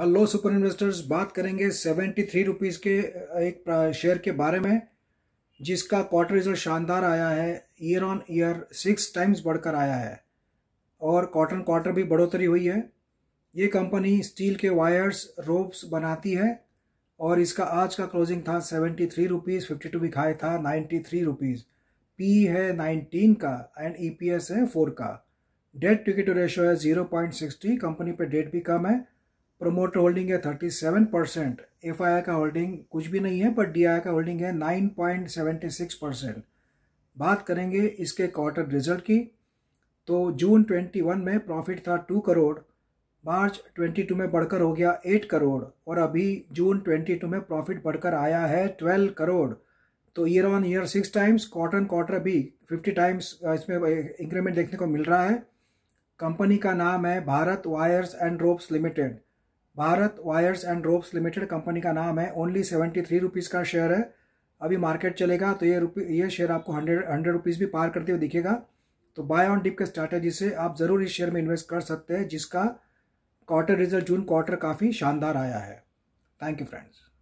hello super investors बात करेंगे seventy three rupees के एक शेयर के बारे में जिसका क्वार्टर रिजल्ट शानदार आया है year on year six times बढ़कर आया है और क्वार्टर क्वार्टर भी बढ़ोतरी हुई है ये कंपनी स्टील के वायर्स रोप्स बनाती है और इसका आज का क्लोजिंग था seventy three rupees fifty two week था नाइन्टी थ्री रुपीज़ पी है नाइनटीन का एंड ई पी एस है फोर का डेट टिकट रेशो है ज़ीरो पॉइंट सिक्सटी कंपनी पर डेट भी कम है प्रोमोटर होल्डिंग है thirty seven percent F I I का होल्डिंग कुछ भी नहीं है पर डी आई का होल्डिंग है nine point seventy six percent बात करेंगे इसके क्वार्टर रिजल्ट की तो जून ट्वेंटी वन में प्रॉफिट था two crore March twenty two में बढ़कर हो गया एट करोड़ और अभी जून ट्वेंटी टू में प्रॉफिट बढ़कर आया है ट्वेल्व करोड़ तो year on year six times quarter quarter भी फिफ्टी टाइम्स इसमें इंक्रीमेंट देखने को मिल रहा है कंपनी का नाम है Bharat wires and ropes limited Bharat wires and ropes limited company का नाम है ओनली सेवेंटी थ्री रुपीज़ का शेयर है अभी मार्केट चलेगा तो ये रुपी ये शेयर आपको हंड्रेड हंड्रेड रुपीज़ भी पार करते हुए दिखेगा तो बाय ऑन डिप के स्ट्रैटेजी से आप ज़रूर इस शेयर में इन्वेस्ट कर सकते हैं जिसका क्वार्टर रिजल्ट जून क्वार्टर काफ़ी शानदार आया है थैंक यू फ्रेंड्स